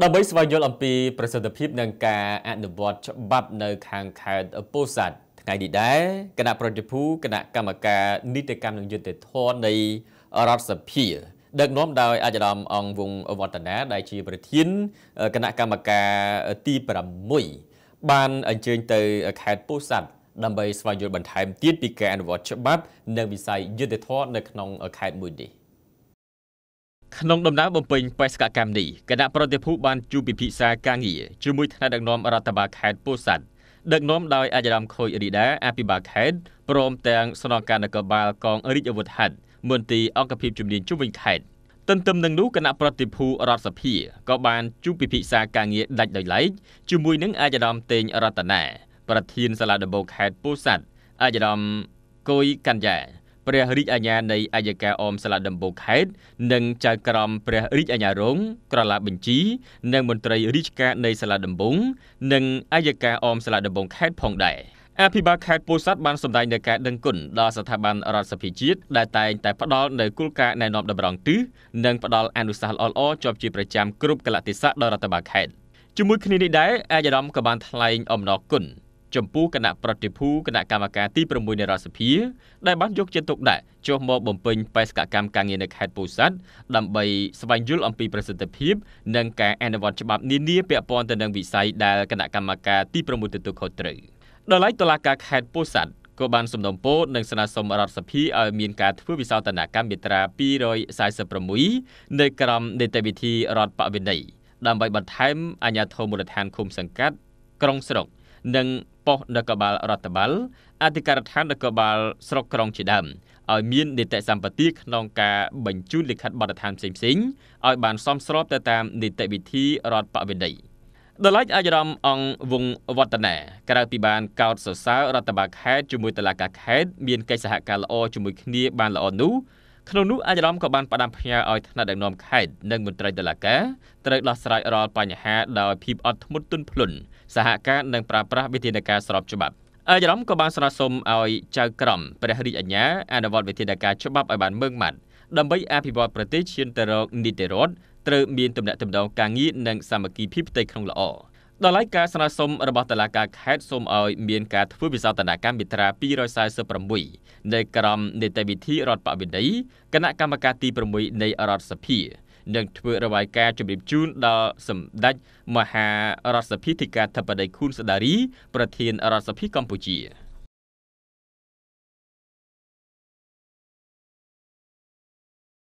ដើម្បីស្វែងយល់អំពីប្រសិទ្ធភាពនឹងការអនុវត្តច្បាប់នៅខាងខេត្តពោធិ៍សាត់ថ្ងៃនេះដែរគណៈប្រតិភូគណៈកម្មការនីតិកម្មនិងយុត្តិធម៌នៃរដ្ឋសភាដឹកនាំដោយអាចារ្យអង្គវងវឌ្ឍនាដែលជាប្រធានគណៈកម្មការទី6បានអញ្ជើញទៅខេត្តពោធិ៍សាត់ដើម្បីស្វែងយល់បន្ថែមទៀតពីការអនុវត្តច្បាប់និងវិស័យយុត្តិធម៌នៅក្នុងខេត្តមួយនេះក្នុងដំណើរបំពេញបេសកកម្មនេះគណៈប្រតិភូបានជួបពិភាក្សាការងារជាមួយថ្នាក់ដឹកនាំរដ្ឋបាលខេត្តពោធិ៍សាត់ដឹកនាំដោយអាយរ៉ាមខូចរីដាអភិបាលខេត្តព្រមទាំងស្នងការនគរបាលកងរាជអាវុធហត្ថមន្ទីរអង្គភាពជំនាញជុំវិញខេត្តទន្ទឹមនឹងនោះគណៈប្រតិភូរដ្ឋសភាក៏បានជួបពិភាក្សាការងារដាច់ដោយឡែកជាមួយនឹងអាយរ៉ាមតេងរតនាប្រធានសាលាដំបងខេត្តពោធិ៍សាត់អាយរ៉ាមកុយកញ្ញាព្រះរាជអាជ្ញានៃអัយការអមស្លាដំបងខេត្តនិងចៅក្រម ព្រះរាជអាជ្ញារង ក្រឡាបញ្ជីនិងមន្ត្រីរាជការនៃស្លាដំបង និងអัยការអមស្លាដំបងខេត្តផងដែរអភិបាលខេត្តពោធិ៍សាត់បានសម្ដែងនូវការដឹងគុណដល់ស្ថាប័នរដ្ឋសភាជាតិដែលតែងតែផ្ដល់នូវគោលការណ៍ណែនាំតម្រង់ទិសនិងផ្ដល់អនុសាសន៍ល្អៗជាប់ជាប្រចាំគ្រប់កលៈទេសៈដល់រដ្ឋបាលខេត្តជាមួយគ្នានេះដែរអាយរ៉មក៏បានថ្លែងអំណរគុណចំពោះគណៈប្រតិភូគណៈកម្មការទី6នៃរដ្ឋសភាដែលបានយកចិត្តទុកដាក់ចុះមកបំពេញបេសកកម្មការងារនៅខេត្តពោធិ៍សាត់ដើម្បីស្វែងយល់អំពីប្រសិទ្ធភាពនិងការអនុវត្តច្បាប់នានាពាក់ព័ន្ធទៅនឹងវិស័យដែលគណៈកម្មការទី6ទទួលខុសត្រូវដល់ឡែកតុលាការខេត្តពោធិ៍សាត់ក៏បានសំណូមពរនិងស្នើសុំរដ្ឋសភាឲ្យមានការធ្វើវិសោធនកម្មមាត្រា246នៅក្រមនីតិវិធីរដ្ឋបវេណីដើម្បីបន្ថែមអាជ្ញាធរមូលដ្ឋានឃុំសង្កាត់ក្រុងស្រុកនិងប៉ុស្តិ៍នគរបាលរដ្ឋបាលអធិការដ្ឋាននគរបាលស្រុកក្រុងជាដើមឲ្យមាននីតិសម្បទាក្នុងការបញ្ជូនលិខិតបទដ្ឋានផ្សេងៗឲ្យបានសមស្របទៅតាមនីតិវិធីរដ្ឋបវេណីដល់ឡាយអាយរ៉មអង្គវងវឌ្ឍនាក្រៅពីបានកោតសរសើររដ្ឋបាលខេត្តជាមួយតឡាការខេត្តមានកិច្ចសហការល្អជាមួយគ្នាបានល្អនោះក្នុងនោះអាយរ៉មក៏បានផ្ដាំផ្ញើឲ្យថ្នាក់ដឹកនាំខេត្តនិងមន្ត្រីតុលាការត្រូវដោះស្រាយរាល់បញ្ហាដោយភាពអត់ធ្មត់ទន់ភ្លន់សហការនិងប្រើប្រាស់វិធានការស្របច្បាប់អាយរ៉មក៏បានស្នើសុំឲ្យចៅក្រមព្រះរាជអាជ្ញាអនុវត្តវិធានការច្បាប់ឲ្យបានម៉ឺងម៉ាត់ដើម្បីអភិវឌ្ឍប្រទេសឈានទៅរកនីតិរដ្ឋត្រូវមានទំនាក់ទំនងការងារនិងសាមគ្គីភាពផ្ទៃក្នុងល្អ។ដល់ហើយការស្នើសុំរបស់តុលាការខេត្តសូមឲ្យមានការធ្វើវិសោធនកម្មមាត្រា246នៃក្រមនីតិវិធីរដ្ឋបវេណីគណៈកម្មការទី6នៃរដ្ឋសភានឹងធ្វើរបាយការណ៍ជម្រាបជូនដល់សម្ដេចមហារដ្ឋសភាធិការធិបតីខូនសដារី ប្រធានរដ្ឋសភាកម្ពុជា។